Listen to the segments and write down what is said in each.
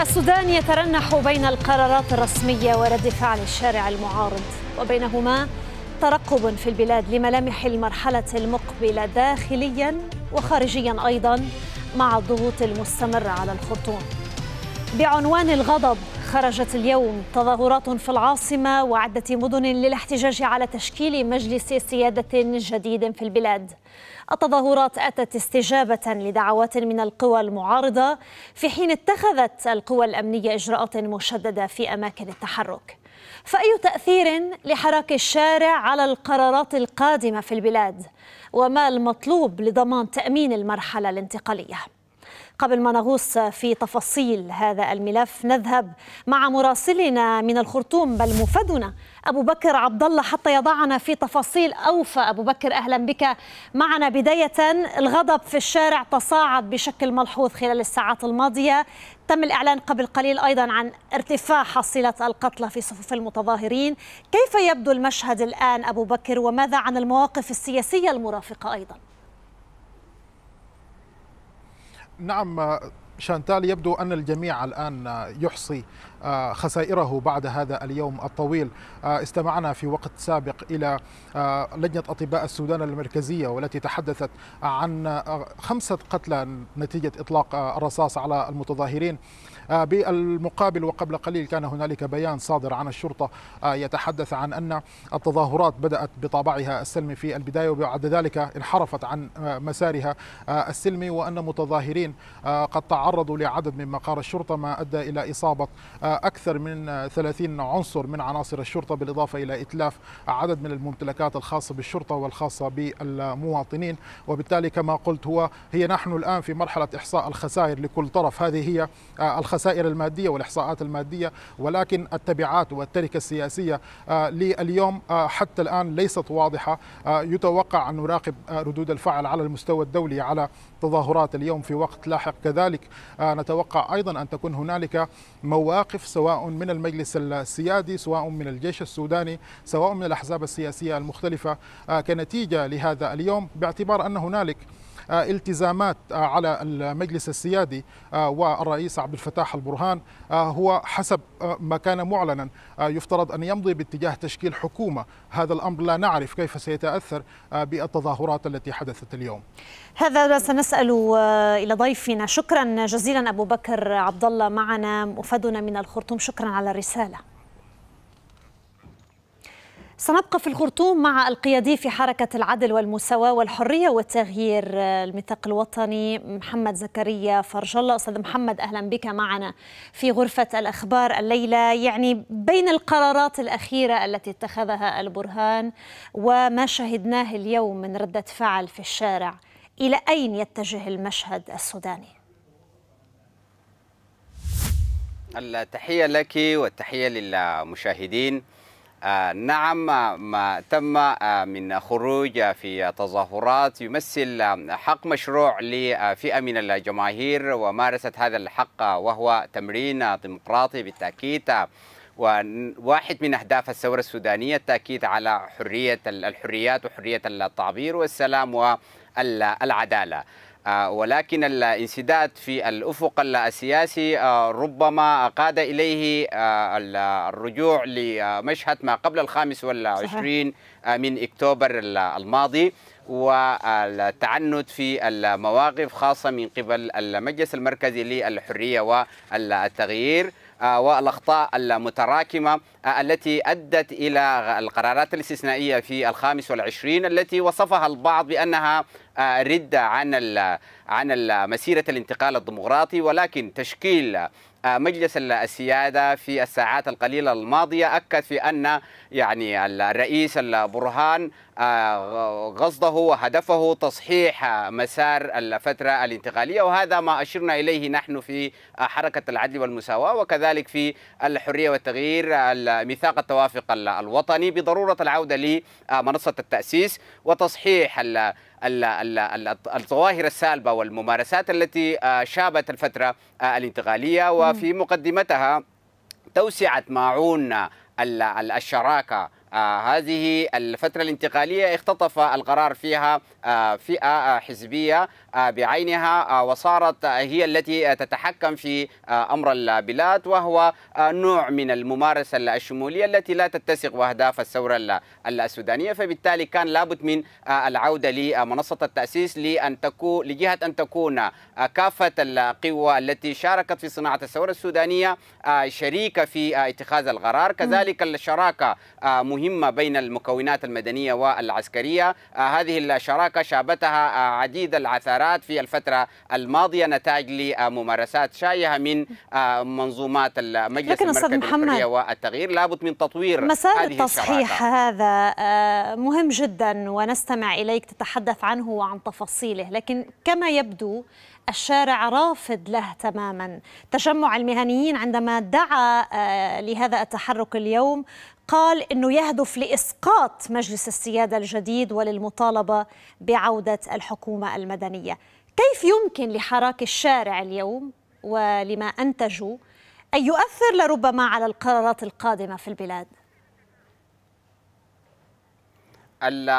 السودان يترنح بين القرارات الرسمية ورد فعل الشارع المعارض وبينهما ترقب في البلاد لملامح المرحلة المقبلة داخليا وخارجيا أيضا مع الضغوط المستمرة على الخرطوم بعنوان الغضب خرجت اليوم تظاهرات في العاصمة وعدة مدن للاحتجاج على تشكيل مجلس سيادة جديد في البلاد التظاهرات أتت استجابة لدعوات من القوى المعارضة في حين اتخذت القوى الأمنية إجراءات مشددة في أماكن التحرك فأي تأثير لحراك الشارع على القرارات القادمة في البلاد وما المطلوب لضمان تأمين المرحلة الانتقالية قبل ما نغوص في تفاصيل هذا الملف نذهب مع مراسلنا من الخرطوم بل مفدنا أبو بكر عبد الله حتى يضعنا في تفاصيل أوفى أبو بكر أهلا بك معنا بداية الغضب في الشارع تصاعد بشكل ملحوظ خلال الساعات الماضية تم الإعلان قبل قليل أيضا عن ارتفاع حصيلة القتلى في صفوف المتظاهرين كيف يبدو المشهد الآن أبو بكر وماذا عن المواقف السياسية المرافقة أيضا؟ نعم شانتال يبدو أن الجميع الآن يحصي آه، خسائره بعد هذا اليوم الطويل آه، استمعنا في وقت سابق إلى آه، لجنة أطباء السودان المركزية والتي تحدثت عن خمسة قتلى نتيجة إطلاق الرصاص على المتظاهرين بالمقابل وقبل قليل كان هنالك بيان صادر عن الشرطة يتحدث عن أن التظاهرات بدأت بطابعها السلمي في البداية وبعد ذلك انحرفت عن مسارها السلمي وأن متظاهرين قد تعرضوا لعدد من مقار الشرطة ما أدى إلى إصابة أكثر من 30 عنصر من عناصر الشرطة بالإضافة إلى إتلاف عدد من الممتلكات الخاصة بالشرطة والخاصة بالمواطنين وبالتالي كما قلت هو هي نحن الآن في مرحلة إحصاء الخسائر لكل طرف هذه هي آه، الخسائر المادية والإحصاءات المادية ولكن التبعات والتركة السياسية آه، لليوم آه، حتى الآن ليست واضحة يتوقع أن نراقب ردود الفعل على المستوى الدولي على تظاهرات اليوم في وقت لاحق كذلك نتوقع أيضا أن تكون هنالك مواقف سواء من المجلس السيادي سواء من الجيش السوداني سواء من الاحزاب السياسيه المختلفه آه، كنتيجه لهذا اليوم باعتبار ان هنالك آه، التزامات آه، على المجلس السيادي آه، والرئيس عبد الفتاح البرهان هو حسب ما كان معلنا يفترض أن يمضي باتجاه تشكيل حكومة هذا الأمر لا نعرف كيف سيتأثر بالتظاهرات التي حدثت اليوم هذا سنسأل إلى ضيفنا شكرا جزيلا أبو بكر عبد الله معنا مفادنا من الخرطوم شكرا على الرسالة سنبقى في الخرطوم مع القيادي في حركة العدل والمساواة والحرية والتغيير آه، الميثاق الوطني محمد زكريا فرج الله أستاذ محمد أهلا بك معنا في غرفة الأخبار الليلة يعني بين القرارات الأخيرة التي اتخذها البرهان وما شهدناه اليوم من ردة فعل في الشارع إلى أين يتجه المشهد السوداني؟ التحية لك والتحية للمشاهدين آه، نعم ما تم آه، من خروج في تظاهرات يمثل آه، حق مشروع لفئة من الجماهير ومارست هذا الحق وهو تمرين ديمقراطي بالتأكيد وواحد من أهداف الثورة السودانية التأكيد على حرية الحريات وحرية التعبير والسلام والعدالة آه، ولكن الانسداد في الافق السياسي آه، ربما قاد اليه آه، الرجوع لمشهد ما قبل الخامس والعشرين من اكتوبر الماضي والتعنت في المواقف خاصه من قبل المجلس المركزي للحريه والتغيير والاخطاء المتراكمه التي ادت الى القرارات الاستثنائيه في الخامس والعشرين التي وصفها البعض بانها ردة عن عن مسيرة الانتقال الديمقراطي ولكن تشكيل آه، مجلس السياده في الساعات القليله الماضيه اكد في ان يعني الرئيس البرهان آه، غصده وهدفه تصحيح آه، مسار الفتره الانتقاليه وهذا ما اشرنا اليه نحن في حركه العدل والمساواه وكذلك في الحريه والتغيير ميثاق التوافق الوطني بضروره العوده لمنصه التاسيس وتصحيح الظواهر السالبه والممارسات التي آه، شابت الفتره آه، الانتقاليه وفي مقدمتها توسعه معون الشراكه آه، هذه الفترة الانتقالية اختطف القرار فيها آه، فئة آه، حزبية بعينها وصارت هي التي تتحكم في أمر البلاد وهو نوع من الممارسة الشمولية التي لا تتسق وأهداف الثورة السودانية فبالتالي كان لابد من العودة لمنصة التأسيس لأن تكون لجهة أن تكون كافة القوى التي شاركت في صناعة الثورة السودانية شريكة في اتخاذ القرار كذلك الشراكة مهمة مهمة بين المكونات المدنية والعسكرية آه، هذه الشراكة شابتها آه، عديد العثرات في الفترة الماضية نتاج لممارسات شائعة من آه، منظومات المجلس لكن المركز محمد والتغيير لابد من تطوير مسار التصحيح هذا مهم جدا ونستمع إليك تتحدث عنه وعن تفاصيله لكن كما يبدو الشارع رافض له تماما تجمع المهنيين عندما دعا لهذا التحرك اليوم قال انه يهدف لاسقاط مجلس السياده الجديد وللمطالبه بعوده الحكومه المدنيه. كيف يمكن لحراك الشارع اليوم ولما انتجوا ان يؤثر لربما على القرارات القادمه في البلاد؟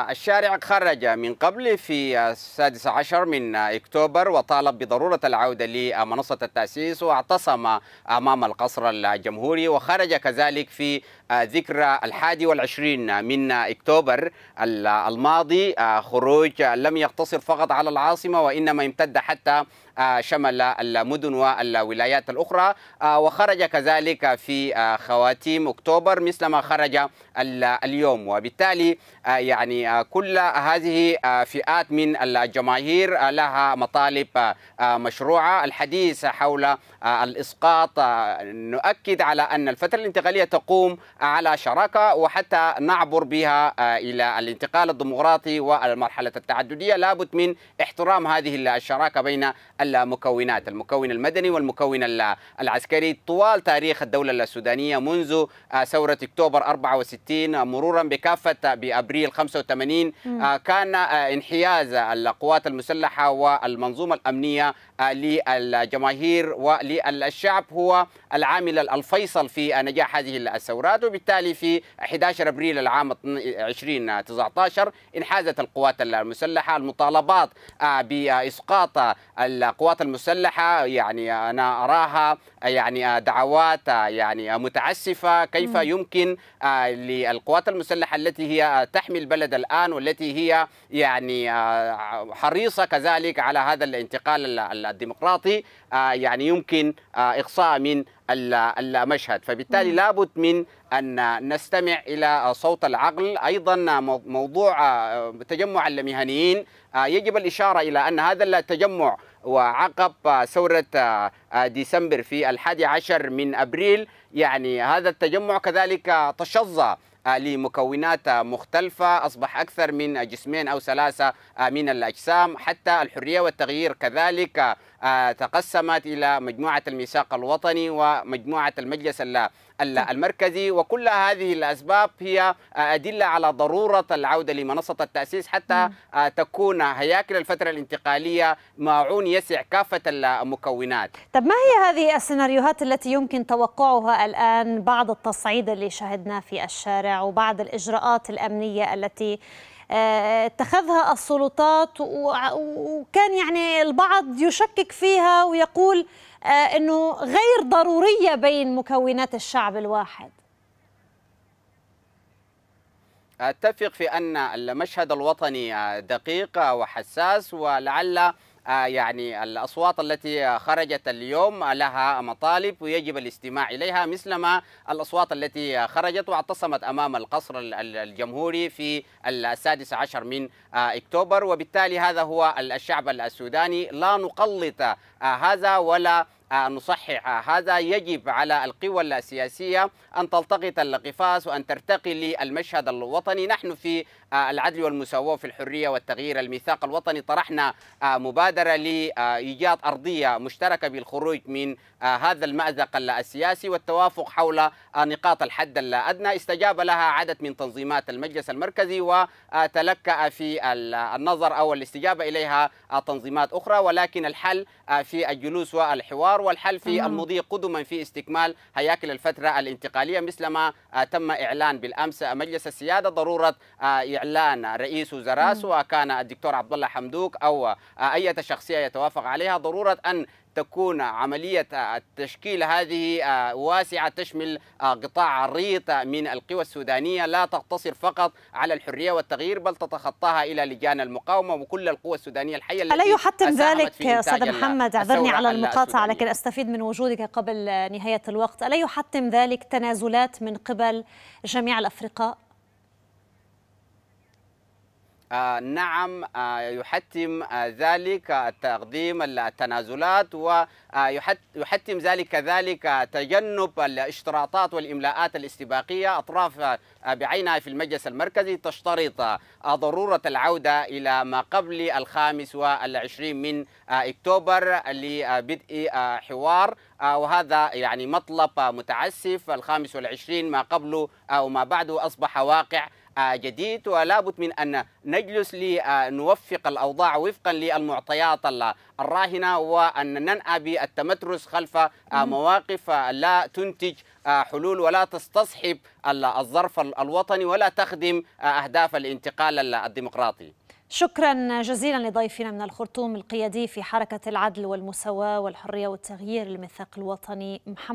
الشارع خرج من قبل في السادس عشر من اكتوبر وطالب بضروره العوده لمنصه التاسيس واعتصم امام القصر الجمهوري وخرج كذلك في آه، ذكرى الحادي والعشرين من اكتوبر الماضي آه، خروج لم يقتصر فقط على العاصمه وانما امتد حتى آه، شمل المدن والولايات الأخرى وخرج كذلك في خواتيم أكتوبر مثلما خرج اليوم وبالتالي يعني كل هذه فئات من الجماهير لها مطالب مشروعة الحديث حول الإسقاط نؤكد على أن الفترة الانتقالية تقوم على شراكه وحتى نعبر بها آه، الى الانتقال الديمقراطي والمرحله التعدديه لابد من احترام هذه الشراكه بين المكونات المكون المدني والمكون العسكري طوال تاريخ الدولة السودانية منذ آه، ثورة اكتوبر 64 آه، مرورا بكافة آه، بأبريل 85 كان انحياز القوات المسلحة والمنظومة الأمنية للجماهير وللشعب هو العامل الفيصل في نجاح هذه الثورات وبالتالي في 11 أبريل العام 2019 انحازت القوات المسلحة المطالبات بإسقاط القوات المسلحه يعني انا اراها يعني دعوات يعني متعسفه كيف يمكن آه، للقوات المسلحه التي هي تحمي البلد الان والتي هي يعني آه، حريصه كذلك على هذا الانتقال الديمقراطي آه، يعني يمكن اقصاء من المشهد فبالتالي لابد من أن نستمع إلى صوت العقل أيضا موضوع تجمع المهنيين يجب الإشارة إلى أن هذا التجمع وعقب ثورة آه، ديسمبر في الحادي عشر من أبريل يعني هذا التجمع كذلك تشظى آه، لمكونات مختلفة أصبح أكثر من جسمين أو ثلاثة آه، من الأجسام حتى الحرية والتغيير كذلك تقسمت إلى مجموعة الميثاق الوطني ومجموعة المجلس المركزي وكل هذه الأسباب هي آه، أدلة على ضرورة العودة لمنصة التأسيس حتى آه، تكون هياكل الفترة الانتقالية معون يسع كافة المكونات طب ما هي هذه السيناريوهات التي يمكن توقعها الآن بعد التصعيد اللي شهدناه في الشارع وبعد الإجراءات الأمنية التي آه، اتخذها السلطات وكان يعني البعض يشكك فيها ويقول آه، انه غير ضروريه بين مكونات الشعب الواحد اتفق في ان المشهد الوطني دقيق وحساس ولعل آه، يعني الأصوات التي خرجت اليوم لها مطالب ويجب الاستماع إليها مثلما الأصوات التي خرجت واعتصمت أمام القصر الجمهوري في السادس عشر من آه، أكتوبر وبالتالي هذا هو الشعب السوداني لا نقلط آه، هذا ولا نصحح هذا يجب على القوى السياسية أن تلتقط اللقفاس وأن ترتقي للمشهد الوطني نحن في آه، العدل والمساواة وفي الحرية والتغيير الميثاق الوطني طرحنا آه، مبادرة لإيجاد أرضية مشتركة بالخروج من آه، هذا المأزق السياسي والتوافق حول آه، نقاط الحد الأدنى استجاب لها عدد من تنظيمات المجلس المركزي وتلكأ في النظر أو الاستجابة إليها آه، تنظيمات أخرى ولكن الحل في الجلوس والحوار والحل في المضي قدما في استكمال هياكل الفترة الانتقالية مثلما تم إعلان بالأمس مجلس السيادة ضرورة إعلان رئيس وزراء سواء كان الدكتور عبد الله حمدوك أو أي شخصية يتوافق عليها ضرورة أن تكون عملية التشكيل هذه آه، واسعة تشمل آه، قطاع الريط من القوى السودانية لا تقتصر فقط على الحرية والتغيير بل تتخطاها إلى لجان المقاومة وكل القوى السودانية الحية التي يحتم ذلك أستاذ محمد اعذرني على المقاطعة لكن أستفيد من وجودك قبل نهاية الوقت ألا يحتم ذلك تنازلات من قبل جميع الأفرقاء آه، نعم آه، يحتم آه، ذلك تقديم التنازلات ويحتم ذلك كذلك تجنب الاشتراطات والإملاءات الاستباقية أطراف بعينها في المجلس المركزي تشترط ضرورة العودة إلى ما قبل الخامس والعشرين من أكتوبر لبدء حوار وهذا يعني مطلب متعسف الخامس والعشرين ما قبله أو ما بعده أصبح واقع جديد ولا بد من أن نجلس لنوفق الأوضاع وفقا للمعطيات الراهنة وأن ننأى بالتمترس خلف مواقف لا تنتج حلول ولا تستصحب الظرف الوطني ولا تخدم أهداف الانتقال الديمقراطي شكرا جزيلا لضيفنا من الخرطوم القيادي في حركة العدل والمساواة والحرية والتغيير الميثاق الوطني محمد